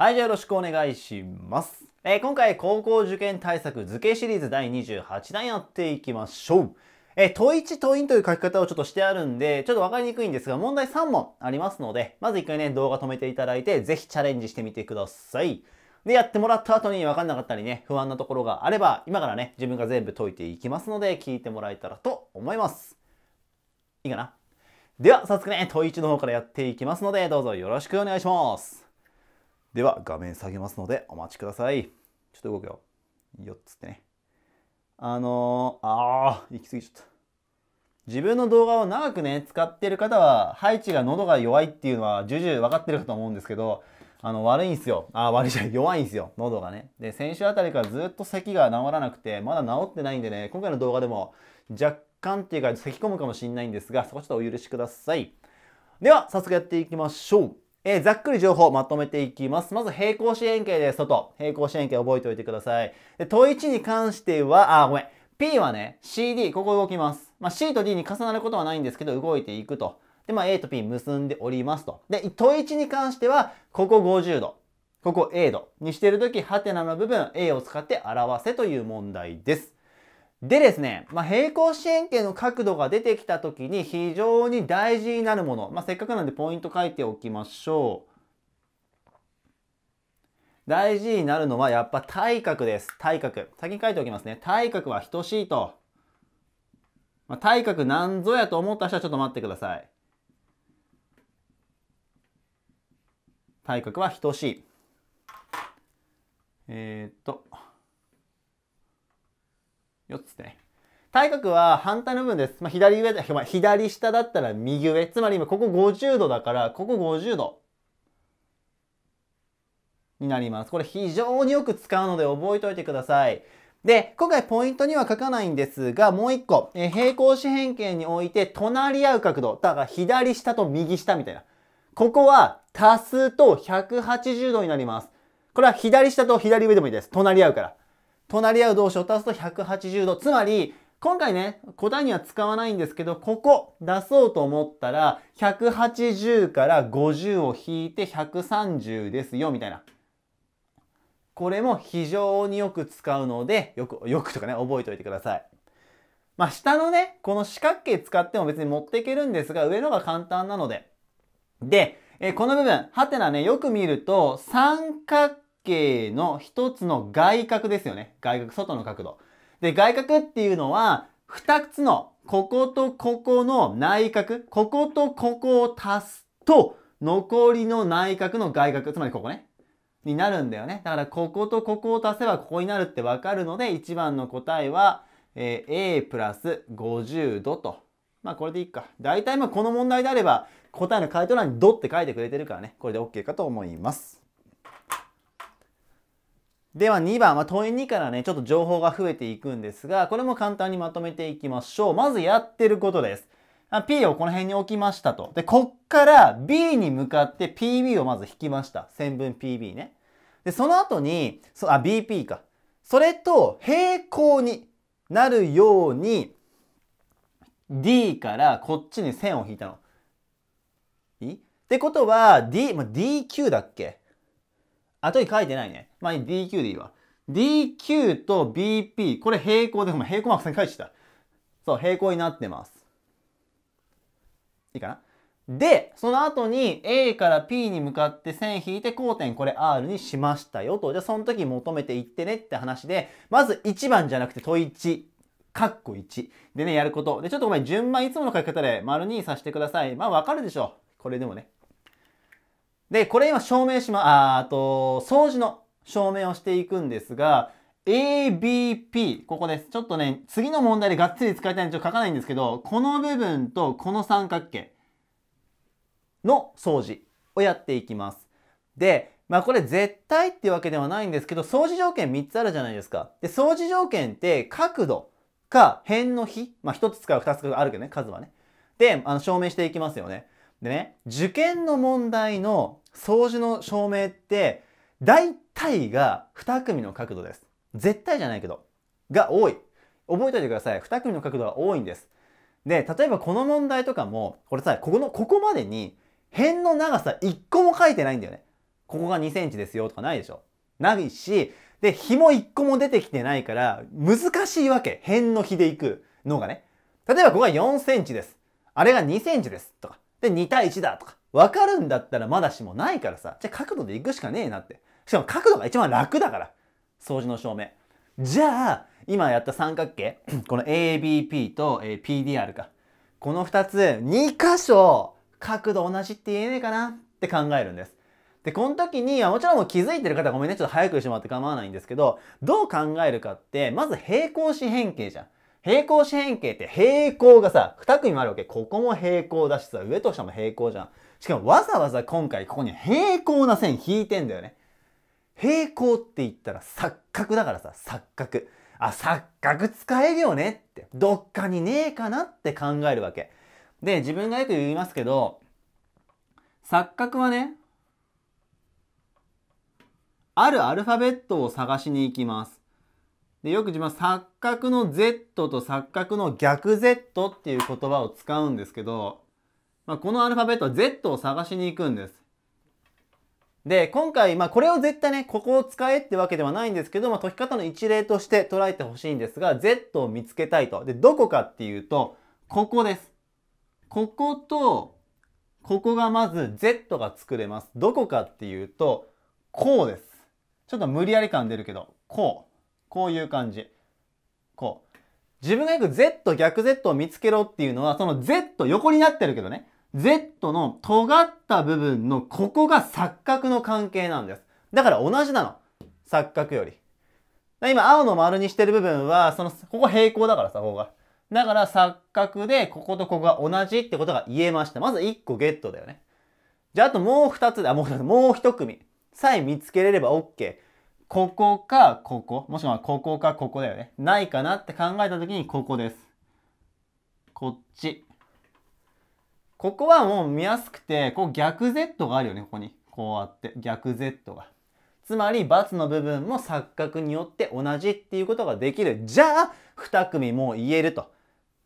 はい、じゃあよろしくお願いします。えー、今回、高校受験対策図形シリーズ第28弾やっていきましょう。えー、問1、問2という書き方をちょっとしてあるんで、ちょっとわかりにくいんですが、問題3問ありますので、まず一回ね、動画止めていただいて、ぜひチャレンジしてみてください。で、やってもらった後に分かんなかったりね、不安なところがあれば、今からね、自分が全部解いていきますので、聞いてもらえたらと思います。いいかなでは、早速ね、問1の方からやっていきますので、どうぞよろしくお願いします。では画面下げますのでお待ちください。ちょっと動くよ。よっつってね。あのー、あー、行き過ぎちゃった。自分の動画を長くね、使ってる方は、ハイチが喉が弱いっていうのは重々分かってるかと思うんですけど、あの、悪いんすよ。あ、悪いじゃん。弱いんですよ。喉がね。で、先週あたりからずっと咳が治らなくて、まだ治ってないんでね、今回の動画でも若干っていうか咳き込むかもしんないんですが、そこちょっとお許しください。では、早速やっていきましょう。えー、ざっくり情報をまとめていきます。まず平行四辺形です。外。平行四辺形覚えておいてください。で、問1に関しては、あ、ごめん。P はね、CD、ここ動きます。まあ、C と D に重なることはないんですけど、動いていくと。で、まあ、A と P 結んでおりますと。で、問1に関しては、ここ50度、ここ A 度にしてるとき、ハテナの部分、A を使って表せという問題です。でですね、まあ、平行四辺形の角度が出てきた時に非常に大事になるもの、まあ、せっかくなんでポイント書いておきましょう。大事になるのはやっぱ対角です。対角。先に書いておきますね。対角は等しいと。まあ、対角なんぞやと思った人はちょっと待ってください。対角は等しい。えー、っと。四つってね。対角は反対の部分です。まあ、左上まあ、左下だったら右上。つまり今ここ50度だから、ここ50度になります。これ非常によく使うので覚えておいてください。で、今回ポイントには書かないんですが、もう一個、え平行四辺形において隣り合う角度。だから左下と右下みたいな。ここは足すと180度になります。これは左下と左上でもいいです。隣り合うから。隣り合う同士を足すと180度。つまり、今回ね、答えには使わないんですけど、ここ出そうと思ったら、180から50を引いて130ですよ、みたいな。これも非常によく使うので、よく、よくとかね、覚えておいてください。まあ、下のね、この四角形使っても別に持っていけるんですが、上のが簡単なので。で、えこの部分、ハテナね、よく見ると、三角形の一つの外角ですよね。外角、外の角度。で、外角っていうのは、二つの、こことここの内角、こことここを足すと、残りの内角の外角、つまりここね。になるんだよね。だから、こことここを足せばここになるってわかるので、1番の答えは、えー、A プラス50度と。まあ、これでいいか。大体まあこの問題であれば、答えの回答欄にドって書いてくれてるからね、これで OK かと思います。では2番、は問い2からね、ちょっと情報が増えていくんですが、これも簡単にまとめていきましょう。まずやってることです。P をこの辺に置きましたと。で、こっから B に向かって PB をまず引きました。線分 PB ね。で、その後に、そあ、BP か。それと平行になるように、D からこっちに線を引いたの。いってことは、D、まあ、DQ だっけ後に書いてないね。まあ、DQ でいいわ。DQ と BP、これ平行で、ご平行マークさん書いてた。そう、平行になってます。いいかなで、その後に A から P に向かって線引いて交点これ R にしましたよと。じゃあその時求めていってねって話で、まず1番じゃなくて問1。カッコ1でね、やること。で、ちょっとごめん、順番いつもの書き方で丸にさせてください。まあわかるでしょう。これでもね。で、これ今証明しま、あと、掃除の証明をしていくんですが、ABP、ここです。ちょっとね、次の問題でがっつり使いたいんでちょっと書かないんですけど、この部分とこの三角形の掃除をやっていきます。で、まあこれ絶対っていうわけではないんですけど、掃除条件3つあるじゃないですか。で、掃除条件って角度か辺の比、まあ1つ使う2つ使うあるけどね、数はね。で、あの証明していきますよね。でね、受験の問題の掃除の証明って、大体が2組の角度です。絶対じゃないけど、が多い。覚えておいてください。2組の角度が多いんです。で、例えばこの問題とかも、これさ、ここの、ここまでに、辺の長さ1個も書いてないんだよね。ここが2センチですよとかないでしょ。ないし、で、比も1個も出てきてないから、難しいわけ。辺の比でいくのがね。例えばここが4センチです。あれが2センチです。とか。で、2対1だとか、わかるんだったらまだしもないからさ、じゃあ角度で行くしかねえなって。しかも角度が一番楽だから、掃除の証明。じゃあ、今やった三角形、この ABP と PDR か。この二つ、二箇所、角度同じって言えねえかなって考えるんです。で、この時に、もちろんもう気づいてる方ごめんね、ちょっと早くしてもらって構わないんですけど、どう考えるかって、まず平行四辺形じゃん。平行四辺形って平行がさ、2組もあるわけ。ここも平行だしさ、上と下も平行じゃん。しかもわざわざ今回ここに平行な線引いてんだよね。平行って言ったら錯覚だからさ、錯覚。あ、錯覚使えるよねって。どっかにねえかなって考えるわけ。で、自分がよく言いますけど、錯覚はね、あるアルファベットを探しに行きます。でよく自分は錯覚の Z と錯覚の逆 Z っていう言葉を使うんですけど、まあ、このアルファベットは Z を探しに行くんです。で、今回、まあ、これを絶対ね、ここを使えってわけではないんですけど、まあ、解き方の一例として捉えてほしいんですが、Z を見つけたいと。で、どこかっていうと、ここです。ここと、ここがまず Z が作れます。どこかっていうと、こうです。ちょっと無理やり感出るけど、こう。こういう感じ。こう。自分がよく Z 逆 Z を見つけろっていうのは、その Z 横になってるけどね。Z の尖った部分のここが錯覚の関係なんです。だから同じなの。錯覚より。今、青の丸にしてる部分は、その、ここ平行だからさ、ここが。だから錯覚で、こことここが同じってことが言えました。まず1個ゲットだよね。じゃあ、あともう2つで、あ、もう2つ、もう1組。さえ見つけれれば OK。ここかここ、もしくはここかここだよね。ないかなって考えた時にここです。こっち。ここはもう見やすくて、こう逆 Z があるよね、ここに。こうやって逆 Z が。つまり、×の部分も錯覚によって同じっていうことができる。じゃあ、2組もう言えると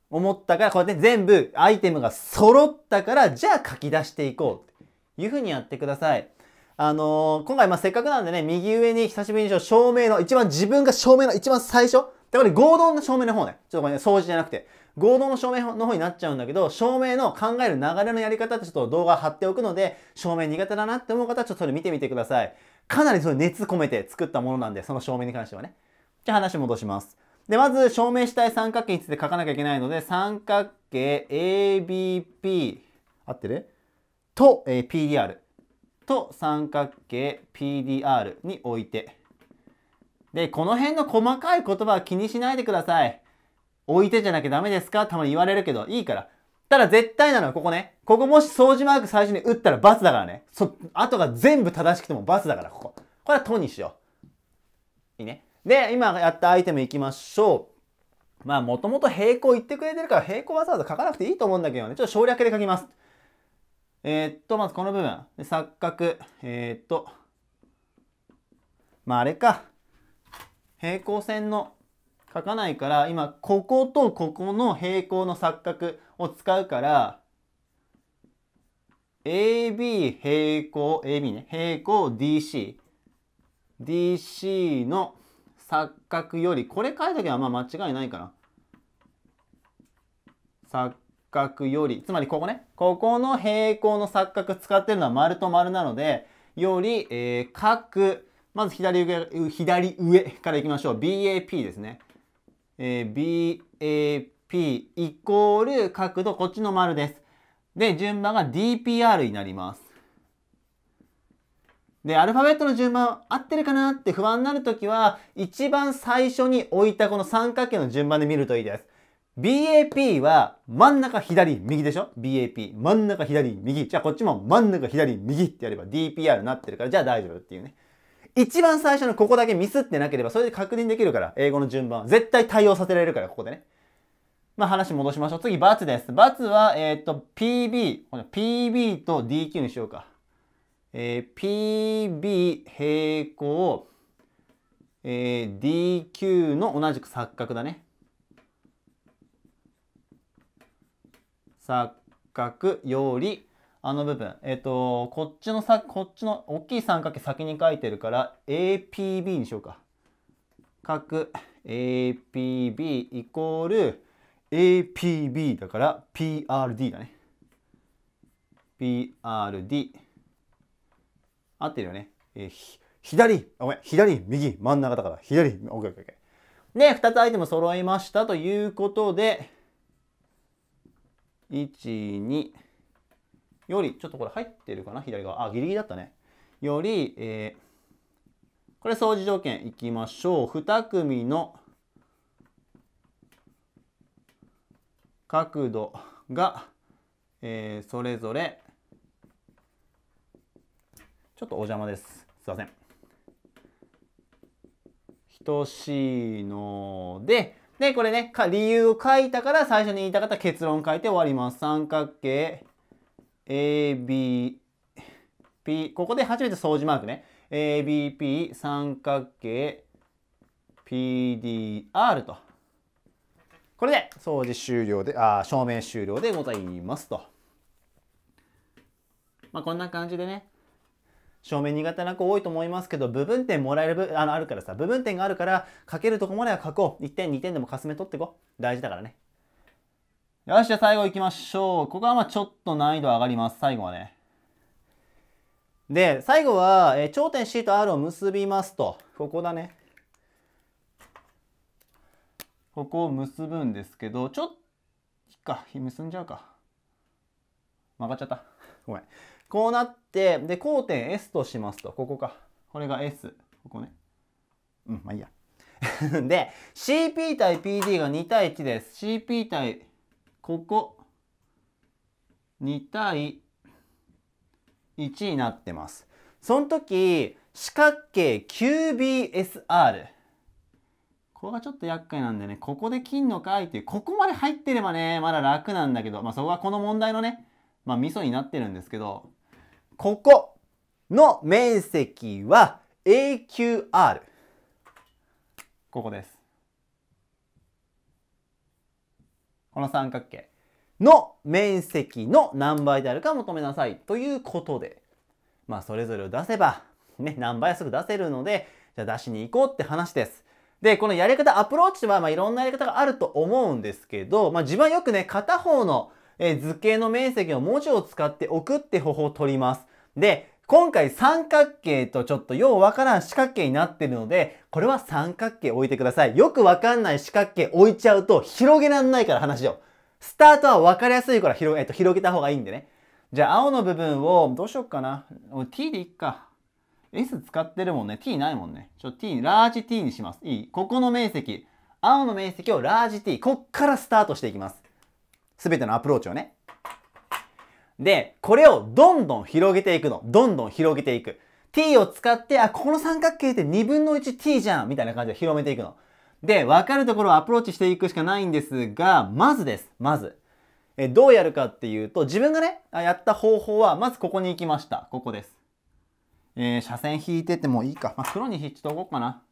思ったから、こうやって全部アイテムが揃ったから、じゃあ書き出していこうっていうふうにやってください。あのー、今回まあせっかくなんでね、右上に久しぶりに照明の、一番自分が照明の一番最初、だから合同の照明の方ね、ちょっとこれね、掃除じゃなくて、合同の照明の方になっちゃうんだけど、照明の考える流れのやり方ってちょっと動画貼っておくので、照明苦手だなって思う方はちょっとそれ見てみてください。かなりその熱込めて作ったものなんで、その照明に関してはね。じゃあ話戻します。で、まず照明したい三角形について書かなきゃいけないので、三角形 ABP、合ってると、えー、PDR。と三角形 PDR において。で、この辺の細かい言葉は気にしないでください。置いてじゃなきゃダメですかたまに言われるけど、いいから。ただ絶対なのはここね。ここもし掃除マーク最初に打ったら×だからね。そ、とが全部正しくても×だから、ここ。これはとにしよう。いいね。で、今やったアイテムいきましょう。まあ、もともと平行言ってくれてるから、平行わざわざ書かなくていいと思うんだけどね。ちょっと省略で書きます。えー、っと、まずこの部分。で錯覚。えー、っと、まああれか。平行線の書かないから、今、こことここの平行の錯覚を使うから、AB 平行、AB ね、平行 DC。DC の錯覚より、これ書いたけばまあ間違いないかな。錯角より、つまりここね、ここの平行の錯角使ってるのは丸と丸なので、より、えー、角、まず左上左上からいきましょう。BAP ですね。えー、BAP イコール角度、こっちの丸です。で、順番が DPR になります。で、アルファベットの順番合ってるかなって不安になるときは、一番最初に置いたこの三角形の順番で見るといいです。BAP は真ん中左右でしょ ?BAP 真ん中左右。じゃあこっちも真ん中左右ってやれば DPR になってるからじゃあ大丈夫っていうね。一番最初のここだけミスってなければそれで確認できるから英語の順番絶対対応させられるからここでね。まあ話戻しましょう。次バツです。バツはえー、っと PB。こ PB と DQ にしようか。えー、PB 平行、えー、DQ の同じく錯覚だね。錯角よりあの部分、えっ、ー、と、こっちのさ、こっちの大きい三角形先に書いてるから、APB にしようか。角 APB イコール APB だから PRD だね。PRD。合ってるよね。えー、左、あ、ごめん、左、右、真ん中だから、左、OK、OK、OK。で、2つアイテム揃いましたということで、12より、ちょっとこれ入ってるかな左側。あ、ギリギリだったね。より、えー、これ相似条件いきましょう。2組の角度が、えー、それぞれ、ちょっとお邪魔です。すいません。等しいので、で、これね、理由を書いたから最初に言いたかった結論書いて終わります。三角形 AB、P、ここで初めて掃除マークね。ABP 三角形 PDR と。これで掃除終了で、あ、証明終了でございますと。まあ、こんな感じでね、証明苦手な子多いと思いますけど、部分点もらえるあの、あるからさ、部分点があるから、書けるとこまでは書こう。1点、2点でもかすめ取ってこう。大事だからね。よし、じゃあ最後行きましょう。ここはまあちょっと難易度上がります。最後はね。で、最後は、えー、頂点 C と R を結びますと。ここだね。ここを結ぶんですけど、ちょっと、いっか、結んじゃうか。曲がっちゃった。ごめん。こうなって、で、交点 S としますと、ここか。これが S。ここね。うん、まあいいや。で、CP 対 PD が2対1です。CP 対、ここ、2対1になってます。その時、四角形 QBSR。ここがちょっと厄介なんでね、ここで切んのかいっていう、ここまで入ってればね、まだ楽なんだけど、まあそこはこの問題のね、まあミソになってるんですけど、ここの面積は AQR。ここです。この三角形の面積の何倍であるか求めなさいということで、まあそれぞれを出せば、ね、何倍すぐ出せるので、じゃあ出しに行こうって話です。で、このやり方、アプローチは、まあ、いろんなやり方があると思うんですけど、まあ、自分はよくね、片方のえ図形の面積の文字を使って置くって方法を取ります。で、今回三角形とちょっとようわからん四角形になってるので、これは三角形置いてください。よくわかんない四角形置いちゃうと広げらんないから話を。スタートはわかりやすいから広,、えっと、広げた方がいいんでね。じゃあ青の部分をどうしよっかな。t でいっか。s 使ってるもんね。t ないもんね。ちょ、t、ラージ t にします。いい。ここの面積。青の面積をラージ t。こっからスタートしていきます。全てのアプローチをね。で、これをどんどん広げていくの。どんどん広げていく。t を使って、あ、ここの三角形って2分の 1t じゃんみたいな感じで広めていくの。で、わかるところをアプローチしていくしかないんですが、まずです。まず。え、どうやるかっていうと、自分がね、やった方法は、まずここに行きました。ここです。えー、斜線引いててもいいか。まあ、黒に引いちとこうかな。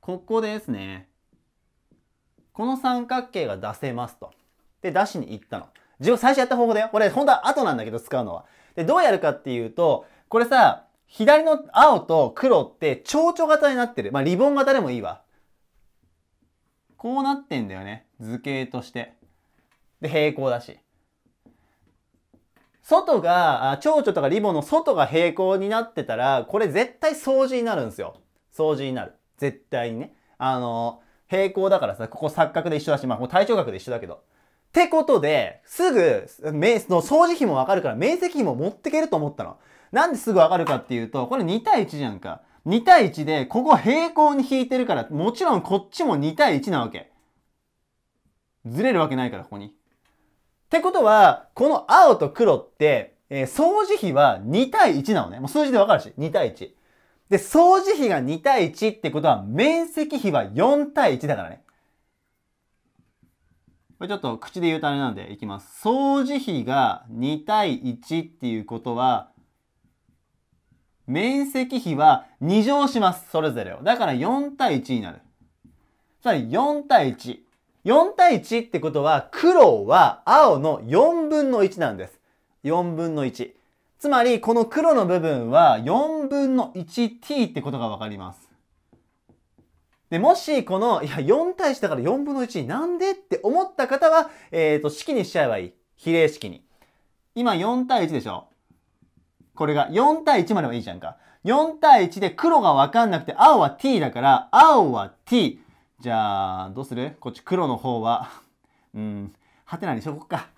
ここですね。この三角形が出せますと。で、出しに行ったの。自分最初やった方法だよ。俺、本当は後なんだけど、使うのは。で、どうやるかっていうと、これさ、左の青と黒って蝶々型になってる。まあ、リボン型でもいいわ。こうなってんだよね。図形として。で、平行だし。外が、蝶々とかリボンの外が平行になってたら、これ絶対掃除になるんですよ。掃除になる。絶対にね。あの、平行だからさ、ここ錯覚で一緒だし、まあ、こう対頂角で一緒だけど。ってことで、すぐ、面、の掃除費もわかるから、面積費も持ってけると思ったの。なんですぐわかるかっていうと、これ2対1じゃんか。2対1で、ここ平行に引いてるから、もちろんこっちも2対1なわけ。ずれるわけないから、ここに。ってことは、この青と黒って、えー、掃除費は2対1なのね。もう数字でわかるし、2対1。で、掃除費が2対1ってことは、面積比は4対1だからね。これちょっと口で言うとあれなんでいきます。掃除比が2対1っていうことは、面積比は2乗します。それぞれを。だから4対1になる。つまり4対1。4対1ってことは、黒は青の4分の1なんです。4分の1。つまり、この黒の部分は4分の 1t ってことがわかります。で、もしこの、いや、4対1だから4分の1になんでって思った方は、えっ、ー、と、式にしちゃえばいい。比例式に。今4対1でしょこれが4対1まではいいじゃんか。4対1で黒がわかんなくて青は t だから青は t。じゃあ、どうするこっち黒の方は、うん、ハテナにしとこっか。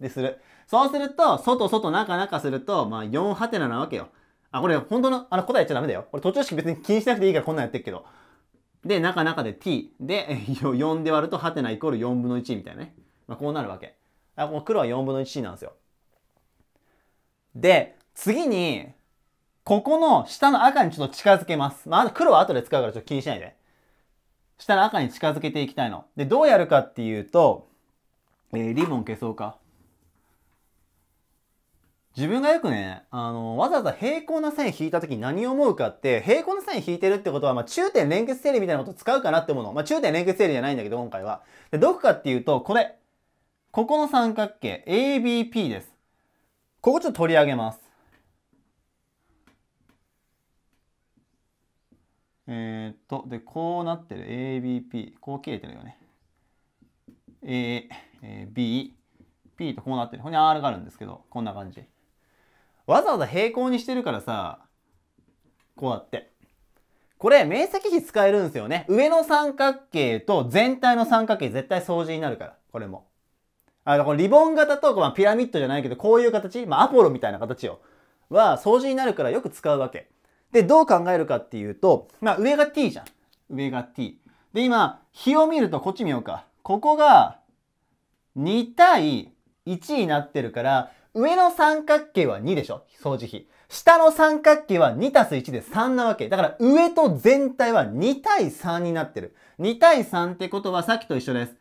でする。そうすると、外外中中すると、まあ4ハテナなわけよ。あ、これ本当の、あの答え言っちゃダメだよ。俺途中式別に気にしなくていいからこんなんやってるけど。で、中中で t で、4 で割ると、ハテナイコール4分の1みたいなね。まあ、こうなるわけ。あ、この黒は4分の 1t なんですよ。で、次に、ここの下の赤にちょっと近づけます。まあ、黒は後で使うからちょっと気にしないで。下の赤に近づけていきたいの。で、どうやるかっていうと、えー、リボン消そうか。自分がよくね、あの、わざわざ平行な線引いた時に何を思うかって、平行な線引いてるってことは、まあ、中点連結整理みたいなこと使うかなってもの。まあ、中点連結整理じゃないんだけど、今回は。で、どこかっていうと、これ。ここの三角形、ABP です。ここちょっと取り上げます。えー、っと、で、こうなってる。ABP。こう切れてるよね。A、B、P とこうなってる。ここに R があるんですけど、こんな感じ。わざわざ平行にしてるからさ、こうやって。これ、面積比使えるんですよね。上の三角形と全体の三角形絶対相似になるから、これも。あの、このリボン型と、まあ、ピラミッドじゃないけど、こういう形、まあ、アポロみたいな形を、は相似になるからよく使うわけ。で、どう考えるかっていうと、まあ、上が t じゃん。上が t。で、今、比を見るとこっち見ようか。ここが2対1になってるから、上の三角形は2でしょ掃除費。下の三角形は2たす1で3なわけ。だから上と全体は2対3になってる。2対3ってことはさっきと一緒です。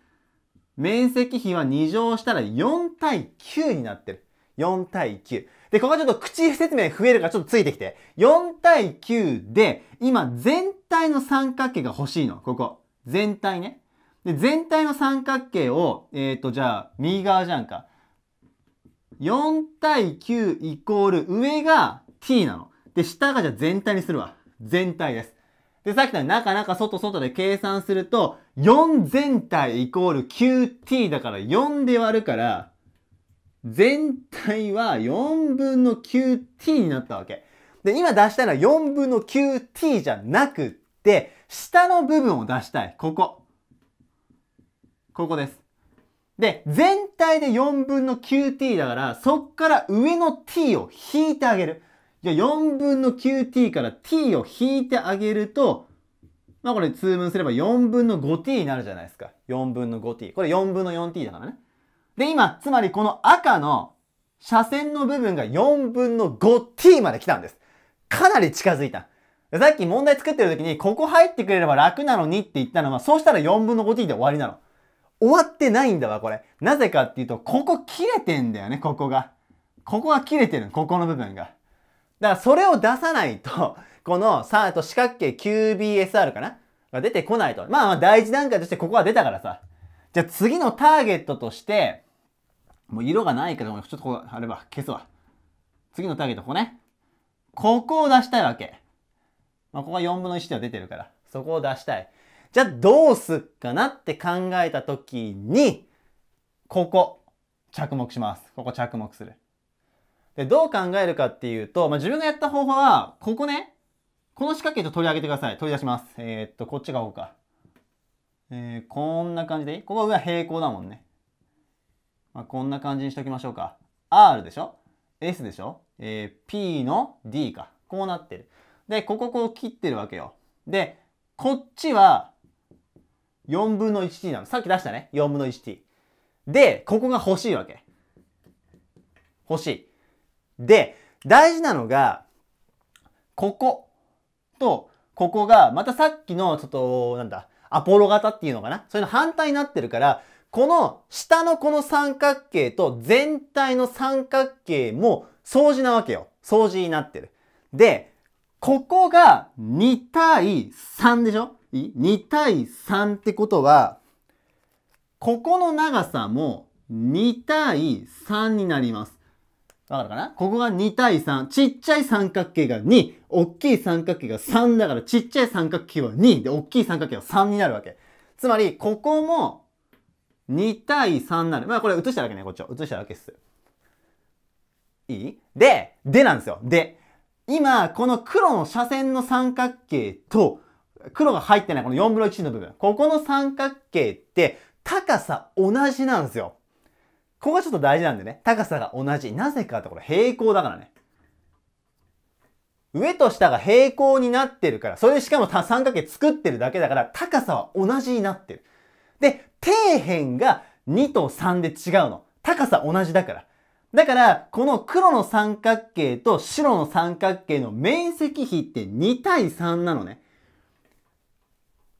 面積比は2乗したら4対9になってる。4対9。で、ここはちょっと口説明増えるからちょっとついてきて。4対9で、今全体の三角形が欲しいの。ここ。全体ね。で、全体の三角形を、えっ、ー、と、じゃあ、右側じゃんか。4対9イコール上が t なの。で、下がじゃあ全体にするわ。全体です。で、さっきの中中外外で計算すると、4全体イコール 9t だから4で割るから、全体は4分の 9t になったわけ。で、今出したいのは4分の 9t じゃなくって、下の部分を出したい。ここ。ここです。で、全体で4分の 9t だから、そっから上の t を引いてあげる。じゃあ4分の 9t から t を引いてあげると、まあこれ通分すれば4分の 5t になるじゃないですか。4分の 5t。これ4分の 4t だからね。で、今、つまりこの赤の斜線の部分が4分の 5t まで来たんです。かなり近づいた。さっき問題作ってる時に、ここ入ってくれれば楽なのにって言ったのは、そうしたら4分の 5t で終わりなの。終わってないんだわ、これ。なぜかっていうと、ここ切れてんだよね、ここが。ここが切れてるここの部分が。だからそれを出さないと、このさ、と四角形 QBSR かなが出てこないと。まあまあ第一段階としてここは出たからさ。じゃあ次のターゲットとして、もう色がないけども、ちょっとここ、あれば消すわ。次のターゲット、ここね。ここを出したいわけ。まあ、ここは4分の1では出てるから、そこを出したい。じゃあどうすっかなって考えた時に、ここ、着目します。ここ着目する。で、どう考えるかっていうと、まあ、自分がやった方法は、ここね、この四角形と取り上げてください。取り出します。えー、っと、こっちがこか。えー、こんな感じでいいここが平行だもんね。まあ、こんな感じにしときましょうか。R でしょ ?S でしょえー、P の D か。こうなってる。で、こここう切ってるわけよ。で、こっちは4分の 1t なの。さっき出したね。4分の 1t。で、ここが欲しいわけ。欲しい。で、大事なのが、こことここがまたさっきのちょっとなんだアポロ型っていうのかなそういうの反対になってるからこの下のこの三角形と全体の三角形も相似なわけよ相似になってるでここが2対3でしょ2対3ってことは、ここの長さも2対3になります。わかるかなここが2対3。ちっちゃい三角形が2。大きい三角形が3だから、ちっちゃい三角形は2。で、大きい三角形は3になるわけ。つまり、ここも2対3になる。まあ、これ映したわけね、こっちを。映したわけっす。いいで、でなんですよ。で。今、この黒の斜線の三角形と黒が入ってないこの4分の1の部分。ここの三角形って高さ同じなんですよ。ここがちょっと大事なんでね。高さが同じ。なぜかってこれ平行だからね。上と下が平行になってるから、それしかも三角形作ってるだけだから、高さは同じになってる。で、底辺が2と3で違うの。高さ同じだから。だから、この黒の三角形と白の三角形の面積比って2対3なのね。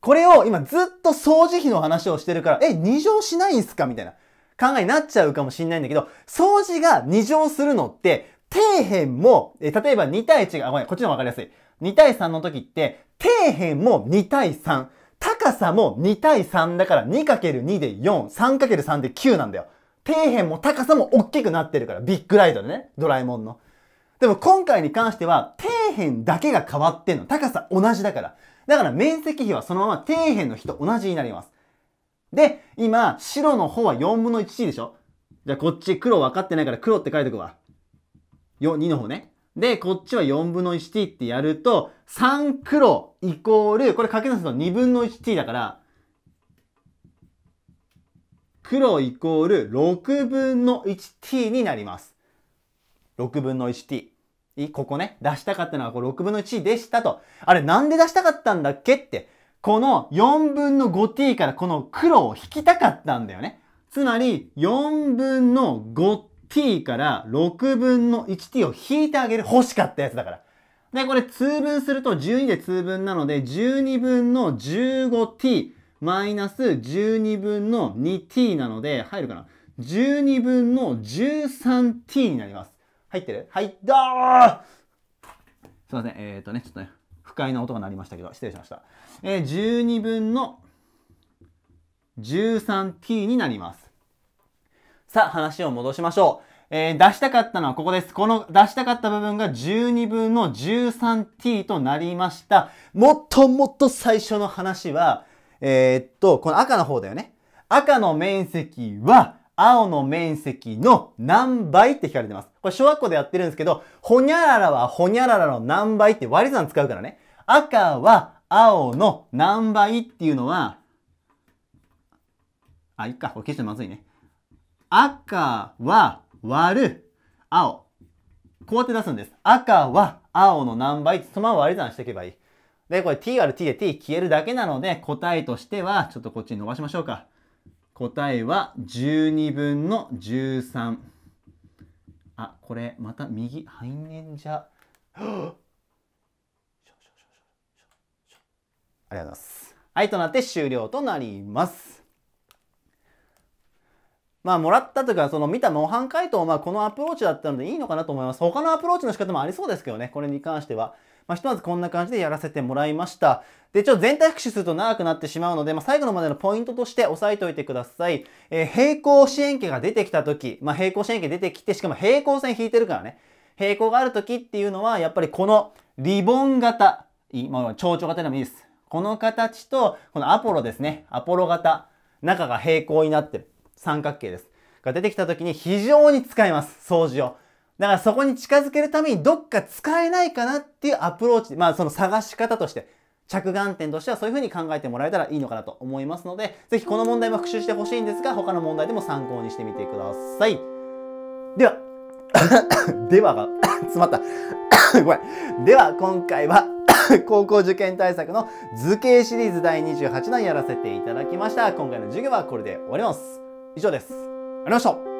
これを今ずっと掃除費の話をしてるから、え、二乗しないんすかみたいな考えになっちゃうかもしんないんだけど、掃除が二乗するのって、底辺も、え、例えば2対1が、ごめん、こっちの方がわかりやすい。2対3の時って、底辺も2対3。高さも2対3だから 2×2 で4、3×3 で9なんだよ。底辺も高さも大きくなってるから、ビッグライドでね、ドラえもんの。でも今回に関しては、底辺だけが変わってんの。高さ同じだから。だから面積比はそのまま底辺の比と同じになります。で、今、白の方は4分の 1t でしょじゃあこっち黒分かってないから黒って書いとくわ。よ、2の方ね。で、こっちは4分の 1t ってやると、3黒イコール、これ掛け算すると2分の 1t だから、黒イコール6分の 1t になります。6分の 1t。ここね、出したかったのはこう6分の1でしたと。あれなんで出したかったんだっけって、この4分の 5t からこの黒を引きたかったんだよね。つまり、4分の 5t から6分の 1t を引いてあげる欲しかったやつだから。で、これ通分すると12で通分なので、12分の 15t マイナス12分の 2t なので、入るかな ?12 分の 13t になります。入ってるはい、どーすいません、えっ、ー、とね、ちょっとね、不快な音が鳴りましたけど、失礼しました。えー、12分の 13t になります。さあ、話を戻しましょう。えー、出したかったのはここです。この出したかった部分が12分の 13t となりました。もっともっと最初の話は、えー、っと、この赤の方だよね。赤の面積は青の面積の何倍って聞かれてます。これ小学校でやってるんですけど、ほにゃららはほにゃららの何倍って割り算使うからね。赤は青の何倍っていうのは、あ、いいか。これ消してまずいね。赤は割る青。こうやって出すんです。赤は青の何倍ってそのまま割り算していけばいい。で、これ t 割る t で t 消えるだけなので、答えとしては、ちょっとこっちに伸ばしましょうか。答えは12分の13。あ、これまた右背面じゃ。ありがとうございます。はい、となって終了となります。まあ、もらったというか、その見た模範解答、まあ、このアプローチだったのでいいのかなと思います。他のアプローチの仕方もありそうですけどね、これに関しては。まあ、ひとまずこんな感じでやらせてもらいました。で、ちょっと全体復習すると長くなってしまうので、まあ、最後のまでのポイントとして押さえておいてください。えー、平行四辺形が出てきた時、まあ、平行四辺形出てきて、しかも平行線引いてるからね、平行がある時っていうのは、やっぱりこのリボン型、まあ、蝶々型でもいいです。この形と、このアポロですね、アポロ型、中が平行になってる三角形です。が出てきた時に非常に使います、掃除を。だからそこに近づけるためにどっか使えないかなっていうアプローチ、まあその探し方として、着眼点としてはそういうふうに考えてもらえたらいいのかなと思いますので、ぜひこの問題も復習してほしいんですが、他の問題でも参考にしてみてください。では、ではが、詰まった。ごめん。では、今回は高校受験対策の図形シリーズ第28弾やらせていただきました。今回の授業はこれで終わります。以上です。ありがとうございました。